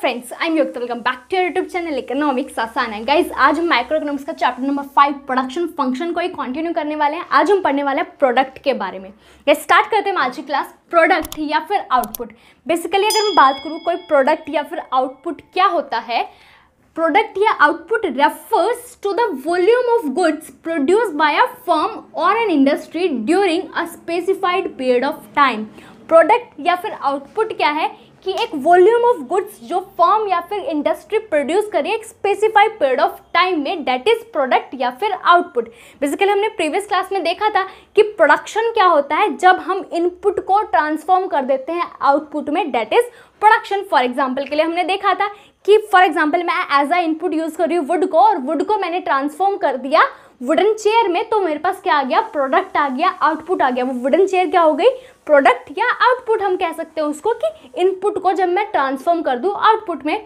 friends I am युक्त welcome back to YouTube channel economics आसान है गाइज आज हम माइक्रो इकोनॉमिक्स का chapter number five production function को ही कंटिन्यू करने वाले हैं आज हम पढ़ने वाले हैं प्रोडक्ट के बारे में ये स्टार्ट करते हैं आज की क्लास प्रोडक्ट या फिर आउटपुट बेसिकली अगर मैं बात करूँ कोई प्रोडक्ट या फिर आउटपुट क्या होता है प्रोडक्ट या output refers to the volume of goods produce by a firm और an industry during a specified period of time product या फिर आउटपुट क्या है कि एक वॉल्यूम ऑफ गुड्स जो फॉर्म या फिर इंडस्ट्री प्रोड्यूस करे एक स्पेसिफाइड पीरियड ऑफ टाइम में डेट इज़ प्रोडक्ट या फिर आउटपुट बेसिकली हमने प्रीवियस क्लास में देखा था कि प्रोडक्शन क्या होता है जब हम इनपुट को ट्रांसफॉर्म कर देते हैं आउटपुट में that is production for example के लिए हमने देखा था कि फॉर एग्जाम्पल मैं एज अ इनपुट यूज़ कर रही हूँ वुड को और वुड को मैंने ट्रांसफॉर्म कर दिया वुडन चेयर में तो मेरे पास क्या आ गया प्रोडक्ट आ गया आउटपुट आ गया वो वुडन चेयर क्या हो गई प्रोडक्ट या आउटपुट हम कह सकते हैं उसको कि इनपुट को जब मैं ट्रांसफॉर्म कर दूँ आउटपुट में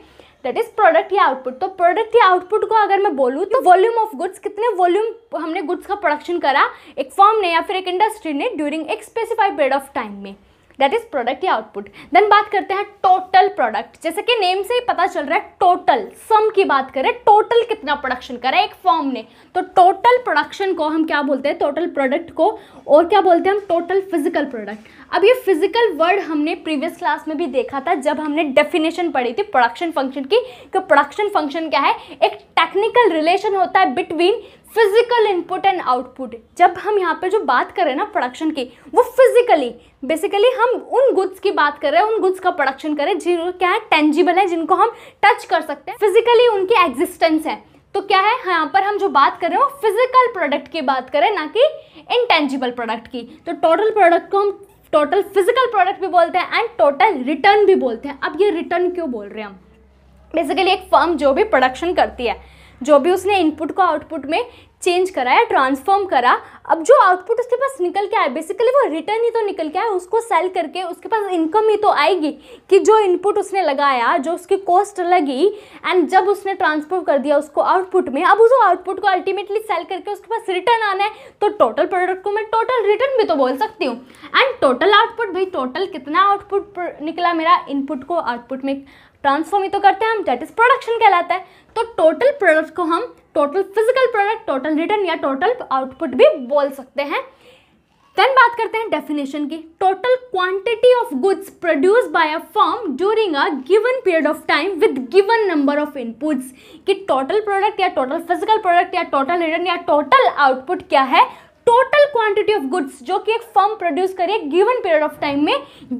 दैट इज प्रोडक्ट या आउटपुट तो प्रोडक्ट या आउटपुट को अगर मैं बोलूँ तो वॉल्यूम ऑफ गुड्स कितने वॉल्यूम हमने गुड्स का प्रोडक्शन करा एक फॉर्म ने या फिर एक इंडस्ट्री ने ड्यूरिंग एक स्पेसिफाइड पीरियड ऑफ टाइम में दैट इज प्रोडक्ट या आउटपुट देन बात करते हैं टोटल प्रोडक्ट जैसे कि नेम से ही पता चल रहा है टोटल सम की बात करें टोटल कितना प्रोडक्शन करा एक फॉर्म ने तो टोटल प्रोडक्शन को हम क्या बोलते हैं टोटल प्रोडक्ट को और क्या बोलते हैं हम टोटल फिजिकल प्रोडक्ट अब ये फिजिकल वर्ड हमने प्रीवियस क्लास में भी देखा था जब हमने डेफिनेशन पढ़ी थी प्रोडक्शन फंक्शन की कि प्रोडक्शन फंक्शन क्या है एक टेक्निकल रिलेशन होता है between physical input and output जब हम यहाँ पे जो बात करें ना प्रोडक्शन की वो फिजिकली बेसिकली हम उन गुड्स की बात कर रहे हैं उन गुड्स का प्रोडक्शन करें जिन क्या है टेंजिबल है जिनको हम टच कर सकते हैं फिजिकली उनकी एग्जिस्टेंस है तो क्या है यहाँ पर हम जो बात कर रहे हैं वो फिजिकल प्रोडक्ट की बात करें ना कि इनटेंजिबल प्रोडक्ट की तो टोटल प्रोडक्ट को हम टोटल फिजिकल प्रोडक्ट भी बोलते हैं एंड टोटल रिटर्न भी बोलते हैं अब ये रिटर्न क्यों बोल रहे हैं हम बेसिकली एक फर्म जो भी प्रोडक्शन करती है जो भी उसने इनपुट को आउटपुट में चेंज करा या ट्रांसफॉर्म करा अब जो आउटपुट उसके पास निकल के आया बेसिकली वो रिटर्न ही तो निकल के आया उसको सेल करके उसके पास इनकम ही तो आएगी कि जो इनपुट उसने लगाया जो उसकी कॉस्ट लगी एंड जब उसने ट्रांसफॉर्म कर दिया उसको आउटपुट में अब उस आउटपुट को अल्टीमेटली सेल करके उसके पास रिटर्न आना है तो टोटल प्रोडक्ट को मैं टोटल रिटर्न भी तो बोल सकती हूँ एंड टोटल आउटपुट भाई टोटल कितना आउटपुट निकला मेरा इनपुट को आउटपुट में ट्रांसफॉर्म ही तो करते हैं हम डेट इज प्रोडक्शन कहलाता है तो टोटल प्रोडक्ट को हम total physical product total return या टोटल आउटपुट भी बोल सकते हैं देन बात करते हैं डेफिनेशन की total quantity of goods produce by a form during a given period of time with given number of inputs कि टोटल प्रोडक्ट या टोटल फिजिकल प्रोडक्ट या टोटल रिटर्न या टोटल आउटपुट क्या है टोटल क्वांटिटी ऑफ गुड्स जो कि एक firm produce करे गिवन पीरियड ऑफ टाइम में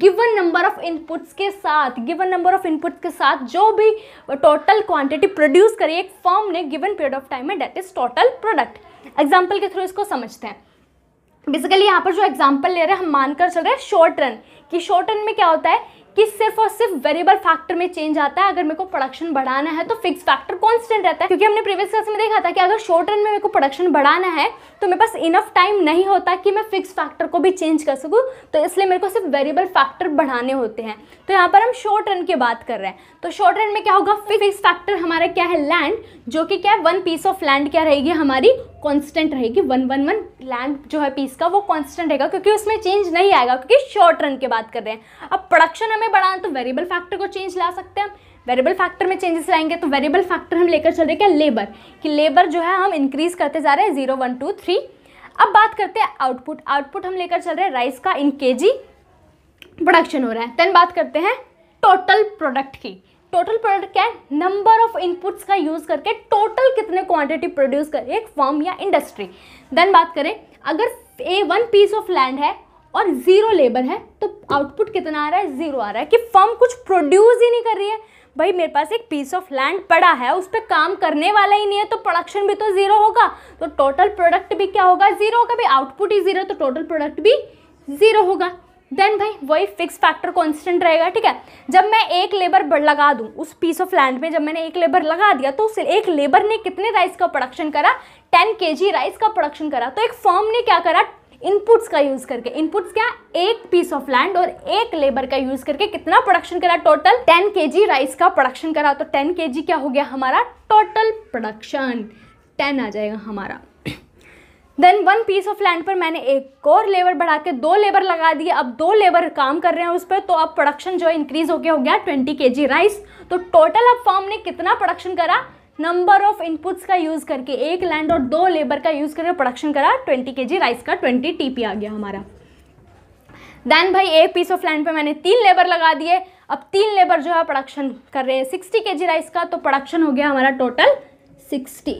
गिवन नंबर ऑफ इनपुट्स के साथ गिवन नंबर ऑफ इनपुट्स के साथ जो भी टोटल क्वांटिटी प्रोड्यूस करे एक फर्म ने गिवन पीरियड ऑफ टाइम में that is total product example के थ्रू इसको समझते हैं बेसिकली यहाँ पर जो एग्जाम्पल ले रहे हैं हम मानकर चल रहे हैं शॉर्ट रन कि शॉर्ट रन में क्या होता है कि सिर्फ और सिर्फ वेरिएबल फैक्टर में चेंज आता है अगर मेरे को प्रोडक्शन बढ़ाना है तो फिक्स फैक्टर कॉन्स्टेंट रहता है क्योंकि हमने प्रीवियस क्लास में देखा था कि अगर शॉर्ट रन में मेरे को प्रोडक्शन बढ़ाना है तो मेरे पास इनफ टाइम नहीं होता कि मैं फिक्स फैक्टर को भी चेंज कर सकूँ तो इसलिए मेरे को सिर्फ वेरिएबल फैक्टर बढ़ाने होते हैं तो यहाँ पर हम शॉर्ट रन की बात कर रहे हैं तो शॉर्ट रन में क्या होगा फिक्स फैक्टर हमारा क्या है लैंड जो कि क्या है वन पीस ऑफ लैंड क्या रहेगी हमारी कांस्टेंट रहेगी वन वन वन लैंड जो है पीस का वो कांस्टेंट रहेगा क्योंकि उसमें चेंज नहीं आएगा क्योंकि शॉर्ट रन की बात कर रहे हैं अब प्रोडक्शन हमें बढ़ाना तो वेरिएबल फैक्टर को चेंज ला सकते हैं वेरिएबल फैक्टर में चेंजेस लाएंगे तो वेरिएबल फैक्टर हम लेकर चल रहे क्या लेबर कि लेबर जो है हम इंक्रीज़ करते जा रहे हैं जीरो वन टू थ्री अब बात करते हैं आउटपुट आउटपुट हम लेकर चल रहे हैं राइस का इन के प्रोडक्शन हो रहा है देन बात करते हैं टोटल प्रोडक्ट की टोटल प्रोडक्ट क्या है नंबर ऑफ इनपुट्स का यूज़ करके टोटल कितने क्वांटिटी प्रोड्यूस करे एक फॉर्म या इंडस्ट्री देन बात करें अगर a one piece of land है और ज़ीरो लेबर है तो आउटपुट कितना आ रहा है ज़ीरो आ रहा है कि फॉर्म कुछ प्रोड्यूस ही नहीं कर रही है भाई मेरे पास एक पीस ऑफ लैंड पड़ा है उस पर काम करने वाला ही नहीं है तो प्रोडक्शन भी तो ज़ीरो होगा तो टोटल प्रोडक्ट भी क्या होगा ज़ीरो होगा भाई आउटपुट ही ज़ीरो तो टोटल प्रोडक्ट भी ज़ीरो होगा देन भाई वही फिक्स फैक्टर कॉन्स्टेंट रहेगा ठीक है जब मैं एक लेबर लगा दूँ उस पीस ऑफ लैंड में जब मैंने एक लेबर लगा दिया तो उस एक लेबर ने कितने राइस का प्रोडक्शन करा टेन के जी राइस का प्रोडक्शन करा तो एक फॉर्म ने क्या करा इनपुट्स का यूज़ करके इनपुट्स क्या एक पीस ऑफ लैंड और एक लेबर का यूज़ करके कितना प्रोडक्शन करा टोटल 10 के जी राइस का प्रोडक्शन करा तो 10 के जी क्या हो गया हमारा टोटल प्रोडक्शन 10 आ जाएगा हमारा then one piece of land पर मैंने एक और लेबर बढ़ा के दो लेबर लगा दिए अब दो लेबर काम कर रहे हैं उस पर तो अब प्रोडक्शन जो है इंक्रीज़ हो गया हो गया ट्वेंटी के राइस तो टोटल अब फॉर्म ने कितना प्रोडक्शन करा नंबर ऑफ इनपुट्स का यूज़ करके एक लैंड और दो लेबर का यूज़ करके प्रोडक्शन करा ट्वेंटी के राइस का ट्वेंटी टीपी आ गया हमारा देन भाई एक पीस ऑफ लैंड पर मैंने तीन लेबर लगा दिए अब तीन लेबर जो है प्रोडक्शन कर रहे हैं सिक्सटी के राइस का तो प्रोडक्शन हो गया हमारा टोटल सिक्सटी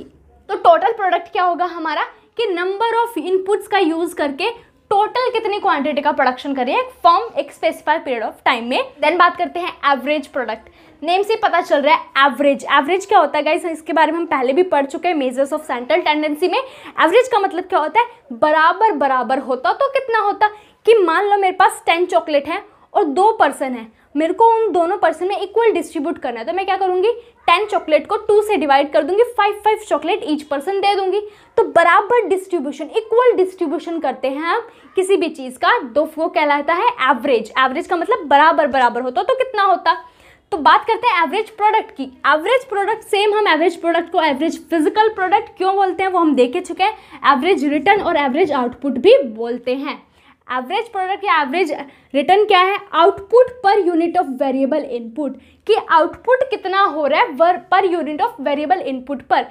तो टोटल प्रोडक्ट क्या होगा हमारा कि नंबर ऑफ इनपुट्स का यूज़ करके टोटल कितनी क्वांटिटी का प्रोडक्शन करें एक फॉर्म एक स्पेसिफाइड पीरियड ऑफ टाइम में देन बात करते हैं एवरेज प्रोडक्ट नेम से पता चल रहा है एवरेज एवरेज क्या होता है गाइस इसके बारे में हम पहले भी पढ़ चुके हैं मेजर्स ऑफ सेंट्रल टेंडेंसी में एवरेज का मतलब क्या होता है बराबर बराबर होता तो कितना होता कि मान लो मेरे पास टेन चॉकलेट है और दो पर्सन है मेरे को उन दोनों पर्सन में इक्वल डिस्ट्रीब्यूट करना है तो मैं क्या करूँगी टेन चॉकलेट को टू से डिवाइड कर दूंगी five five chocolate each person दे दूंगी तो बराबर डिस्ट्रीब्यूशन इक्वल डिस्ट्रीब्यूशन करते हैं हम किसी भी चीज़ का दो वो कहलाता है एवरेज एवरेज का मतलब बराबर बराबर होता तो कितना होता तो बात करते हैं एवरेज प्रोडक्ट की एवरेज प्रोडक्ट सेम हम एवरेज प्रोडक्ट को एवरेज फिजिकल प्रोडक्ट क्यों बोलते हैं वो हम देखे चुके हैं एवरेज रिटर्न और एवरेज आउटपुट भी बोलते हैं एवरेज प्रोडक्ट या एवरेज रिटर्न क्या है output per unit of variable input कि आउटपुट कितना हो रहा है वर पर unit of variable input per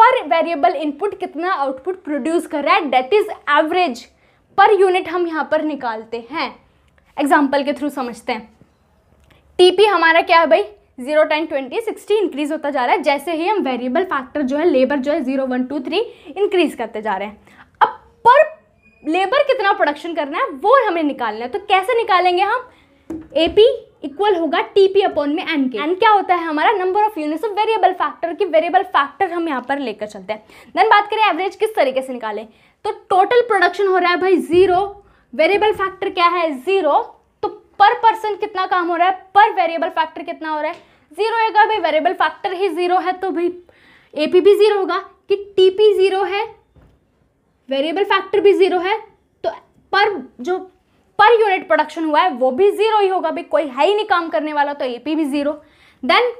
per variable input कितना आउटपुट प्रोड्यूस कर रहा है that is average per unit हम यहाँ पर निकालते हैं एग्जाम्पल के थ्रू समझते हैं टीपी हमारा क्या है भाई zero ten twenty sixty increase होता जा रहा है जैसे ही हम वेरिएबल फैक्टर जो है लेबर जो है zero one two three increase करते जा रहे हैं अब पर लेबर कितना प्रोडक्शन करना है वो हमें निकालना है तो कैसे निकालेंगे हम ए पी इक्वल होगा टी पी अपॉन में एन के एन क्या होता है हमारा number of units of variable factor की वेरिएबल फैक्टर हम यहाँ पर लेकर चलते हैं देन बात करें एवरेज किस तरीके से निकालें तो टोटल प्रोडक्शन हो रहा है भाई ज़ीरो वेरिएबल फैक्टर क्या है ज़ीरो तो पर पर्सन कितना काम हो रहा है पर वेरिएबल फैक्टर कितना हो रहा है ज़ीरो है भाई वेरिएबल फैक्टर ही ज़ीरो है तो भाई ए पी भी ज़ीरो होगा कि टी पी ज़ीरो है वेरिएबल फैक्टर भी ज़ीरो है तो पर जो पर यूनिट प्रोडक्शन हुआ है वो भी ज़ीरो ही होगा भाई कोई है ही नहीं काम करने वाला तो एपी भी ज़ीरो देन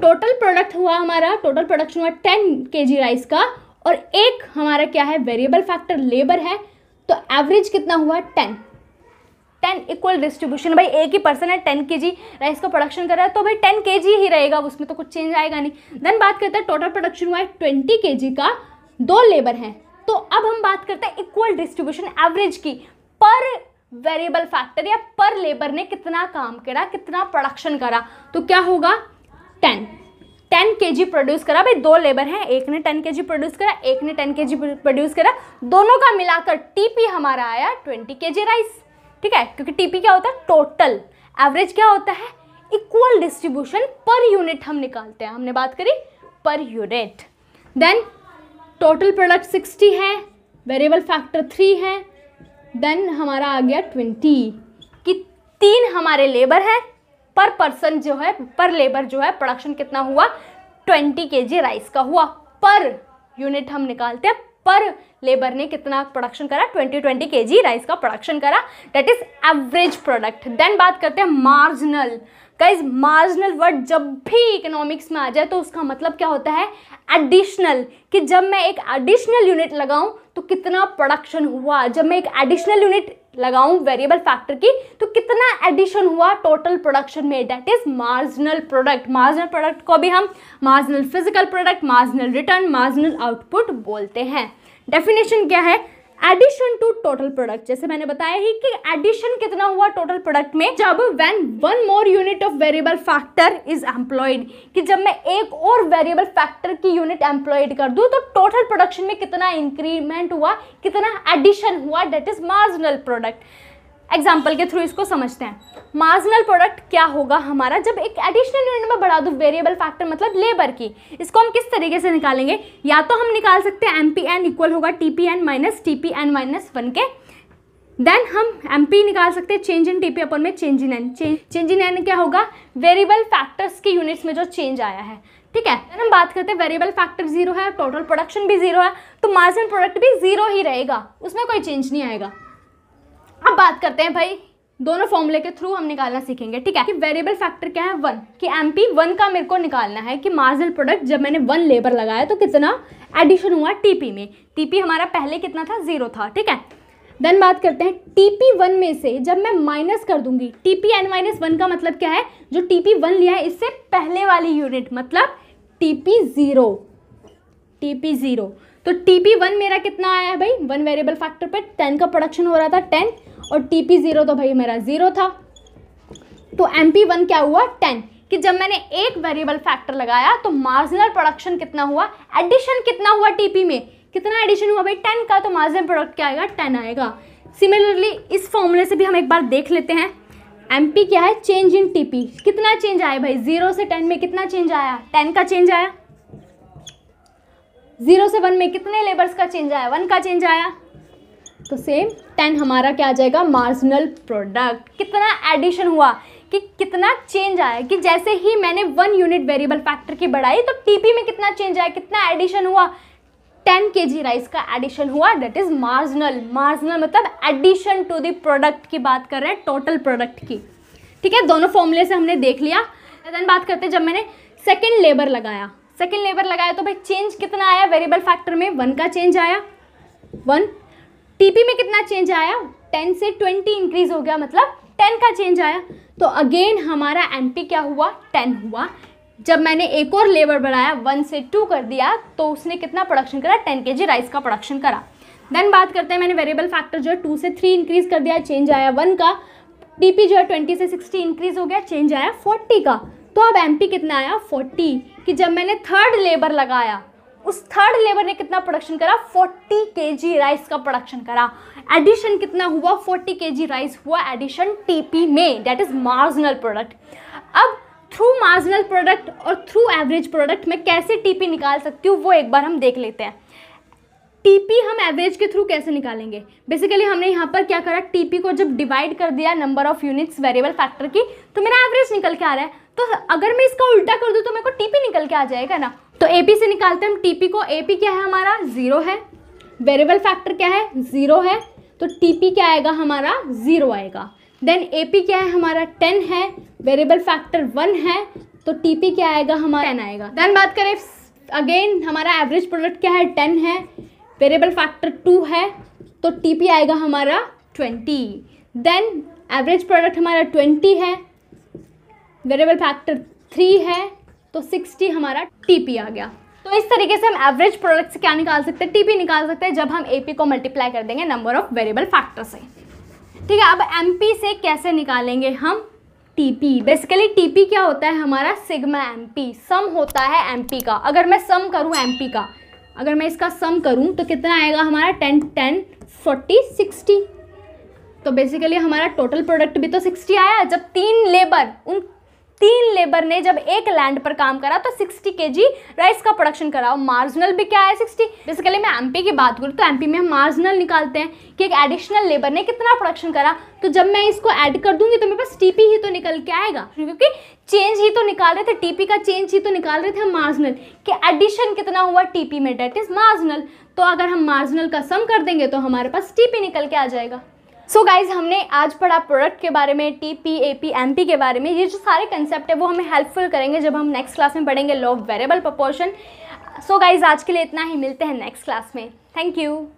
टोटल प्रोडक्ट हुआ हमारा टोटल प्रोडक्शन हुआ टेन के जी राइस का और एक हमारा क्या है वेरिएबल फैक्टर लेबर है तो एवरेज कितना हुआ टेन टेन इक्वल डिस्ट्रीब्यूशन भाई एक ही पर्सन है टेन के जी राइस का प्रोडक्शन कर रहा है तो भाई टेन के जी ही रहेगा उसमें तो कुछ चेंज आएगा नहीं देन बात करते हैं टोटल प्रोडक्शन हुआ है ट्वेंटी के जी का दो लेबर हैं तो अब हम बात करते हैं इक्वल डिस्ट्रीब्यूशन एवरेज की पर वेरिएबल फैक्टर या पर लेबर ने कितना काम करा कितना प्रोडक्शन करा तो क्या होगा टेन टेन के जी प्रोड्यूस करा भाई दो लेबर हैं एक ने टेन के जी प्रोड्यूस करा एक ने टेन के जी प्रोड्यूस करा दोनों का मिलाकर टीपी हमारा आया ट्वेंटी के जी राइस ठीक है क्योंकि टीपी क्या होता है टोटल एवरेज क्या होता है इक्वल डिस्ट्रीब्यूशन पर यूनिट हम निकालते हैं हमने बात करी per unit then total product sixty है वेरिएबल फैक्टर थ्री है देन हमारा आ गया ट्वेंटी कि तीन हमारे लेबर हैं पर पर्सन जो है पर लेबर जो है प्रोडक्शन कितना हुआ ट्वेंटी के जी राइस का हुआ पर यूनिट हम निकालते हैं पर लेबर ने कितना प्रोडक्शन करा twenty twenty K G rice का प्रोडक्शन करा that is average product then बात करते हैं मार्जिनल गाइज मार्जिनल वर्ड जब भी इकोनॉमिक्स में आ जाए तो उसका मतलब क्या होता है एडिशनल कि जब मैं एक एडिशनल यूनिट लगाऊं तो कितना प्रोडक्शन हुआ जब मैं एक एडिशनल यूनिट लगाऊं वेरिएबल फैक्टर की तो कितना एडिशन हुआ टोटल प्रोडक्शन में that is marginal product marginal product को भी हम marginal physical product marginal return marginal output बोलते हैं डेफिनेशन क्या है एडिशन टू टोटल प्रोडक्ट जैसे मैंने बताया ही कि एडिशन कितना हुआ टोटल प्रोडक्ट में जब when one more unit of variable factor is employed कि जब मैं एक और वेरिएबल फैक्टर की यूनिट एम्प्लॉयड कर दूँ तो टोटल प्रोडक्शन में कितना इंक्रीमेंट हुआ कितना एडिशन हुआ that is marginal product example के थ्रू इसको समझते हैं मार्जिनल प्रोडक्ट क्या होगा हमारा जब एक एडिशनल यूनिट में बढ़ा दो वेरिएबल फैक्टर मतलब लेबर की इसको हम किस तरीके से निकालेंगे या तो हम निकाल सकते हैं एम पी एन इक्वल होगा T P N minus T P N minus one के देन हम एम पी निकाल सकते हैं change in T P upon में change in N change in N क्या होगा वेरिएबल फैक्टर्स की यूनिट्स में जो चेंज आया है ठीक है हम बात करते हैं वेरिएबल फैक्टर जीरो है टोटल प्रोडक्शन भी जीरो है तो मार्जिन प्रोडक्ट भी जीरो ही रहेगा उसमें कोई चेंज नहीं आएगा अब बात करते हैं भाई दोनों फॉर्मूले के थ्रू हम निकालना सीखेंगे ठीक है कि वेरिएबल फैक्टर क्या है वन कि एम पी वन का मेरे को निकालना है कि मार्जिनल प्रोडक्ट जब मैंने वन लेबर लगाया तो कितना एडिशन हुआ टीपी में टीपी हमारा पहले कितना था जीरो था ठीक है देन बात करते हैं टी पी वन में से जब मैं माइनस कर दूंगी T P N minus one का मतलब क्या है जो टी पी वन लिया है इससे पहले वाली यूनिट मतलब T P zero T P zero तो टीपी वन मेरा कितना आया है भाई वन वेरिएबल फैक्टर पे टेन का प्रोडक्शन हो रहा था टेन और टी पी ज़ीरो तो भाई मेरा ज़ीरो था तो एम पी वन क्या हुआ टेन कि जब मैंने एक वेरिएबल फैक्टर लगाया तो मार्जिनल प्रोडक्शन कितना हुआ एडिशन कितना हुआ टीपी में कितना एडिशन हुआ भाई टेन का तो मार्जिनल प्रोडक्ट क्या आएगा टेन आएगा सिमिलरली इस फॉर्मूले से भी हम एक बार देख लेते हैं एम पी क्या है चेंज इन टी पी कितना चेंज आया भाई जीरो से टेन में कितना चेंज आया टेन का चेंज आया जीरो से वन में कितने लेबर्स का चेंज आया वन का चेंज आया तो सेम टेन हमारा क्या आ जाएगा मार्जिनल प्रोडक्ट कितना एडिशन हुआ कि कितना चेंज आया कि जैसे ही मैंने वन यूनिट वेरिएबल फैक्टर की बढ़ाई तो टीपी में कितना चेंज आया कितना एडिशन हुआ टेन के जी राइस का एडिशन हुआ डेट इज़ मार्जिनल मार्जिनल मतलब एडिशन टू द प्रोडक्ट की बात कर रहे हैं टोटल प्रोडक्ट की ठीक है दोनों फॉर्मूले से हमने देख लिया देन बात करते हैं जब मैंने सेकेंड लेबर लगाया सेकेंड लेबर लगाया तो भाई चेंज कितना आया वेरिएबल फैक्टर में वन का चेंज आया वन टीपी में कितना चेंज आया टेन से ट्वेंटी इंक्रीज हो गया मतलब टेन का चेंज आया तो अगेन हमारा एमपी क्या हुआ टेन हुआ जब मैंने एक और लेबर बढ़ाया वन से टू कर दिया तो उसने कितना प्रोडक्शन करा टेन के जी राइस का प्रोडक्शन करा देन बात करते हैं मैंने वेरिएबल फैक्टर जो है टू से थ्री इंक्रीज कर दिया चेंज आया वन का टीपी जो है ट्वेंटी से सिक्सटी इंक्रीज हो गया चेंज आया फोर्टी का तो अब एमपी कितना आया फोर्टी कि जब मैंने थर्ड लेबर लगाया उस थर्ड लेबर ने कितना प्रोडक्शन करा 40 के जी राइस का प्रोडक्शन करा एडिशन कितना हुआ 40 के जी राइस हुआ एडिशन टीपी में डेट इज मार्जिनल प्रोडक्ट अब थ्रू मार्जिनल प्रोडक्ट और थ्रू एवरेज प्रोडक्ट मैं कैसे टीपी निकाल सकती हूँ वो एक बार हम देख लेते हैं टीपी हम एवरेज के थ्रू कैसे निकालेंगे बेसिकली हमने यहाँ पर क्या करा टीपी को जब डिवाइड कर दिया number of units variable factor की तो मेरा एवरेज निकल के आ रहा है तो अगर मैं इसका उल्टा कर दूँ तो मेरे को टीपी निकल के आ जाएगा ना तो ए पी से निकालते हैं हम टी पी को ए पी क्या है हमारा ज़ीरो है वेरिएबल फैक्टर क्या है ज़ीरो है तो टी पी क्या आएगा हमारा ज़ीरो आएगा देन ए पी क्या है हमारा टेन है वेरिएबल फैक्टर वन है तो टी पी क्या आएगा हमारा टेन आएगा देन बात करें अगेन हमारा एवरेज प्रोडक्ट क्या है टेन है वेरिएबल फैक्टर टू है तो टी पी आएगा हमारा ट्वेंटी देन एवरेज प्रोडक्ट हमारा ट्वेंटी है वेरिएबल फैक्टर थ्री है तो 60 हमारा टीपी आ गया तो इस तरीके से हम एवरेज प्रोडक्ट से क्या निकाल सकते हैं टीपी निकाल सकते हैं जब हम एपी को मल्टीप्लाई कर देंगे नंबर ऑफ वेरिएबल फैक्टर से ठीक है अब एमपी से कैसे निकालेंगे हम टीपी बेसिकली टीपी क्या होता है हमारा सिग्मा एमपी सम होता है एमपी का अगर मैं सम करूँ एमपी का अगर मैं इसका सम करूँ तो कितना आएगा हमारा टेन टेन फोर्टी सिक्सटी तो बेसिकली हमारा टोटल प्रोडक्ट भी तो सिक्सटी आया जब तीन लेबर उन तीन लेबर ने जब एक लैंड पर काम करा तो 60 जी राइस का प्रोडक्शन करा और मार्जिनल भी क्या है 60 बेसिकली मैं एमपी की बात करूँ तो एमपी में हम मार्जिनल निकालते हैं कि एक एडिशनल लेबर ने कितना प्रोडक्शन करा तो जब मैं इसको ऐड कर दूंगी तो मेरे पास टीपी ही तो निकल के आएगा क्योंकि चेंज ही तो निकाल रहे थे टीपी का चेंज ही तो निकाल रहे थे हम मार्जिनल कि एडिशन कितना हुआ टीपी में डेट इज़ मार्जिनल तो अगर हम मार्जिनल का सम कर देंगे तो हमारे पास टीपी निकल के आ जाएगा सो so गाइज हमने आज पढ़ा प्रोडक्ट के बारे में T P A P M P के बारे में ये जो सारे कंसेप्ट है वो हमें हेल्पफुल करेंगे जब हम नेक्स्ट क्लास में पढ़ेंगे law of variable proportion so guys आज के लिए इतना ही मिलते हैं नेक्स्ट क्लास में थैंक यू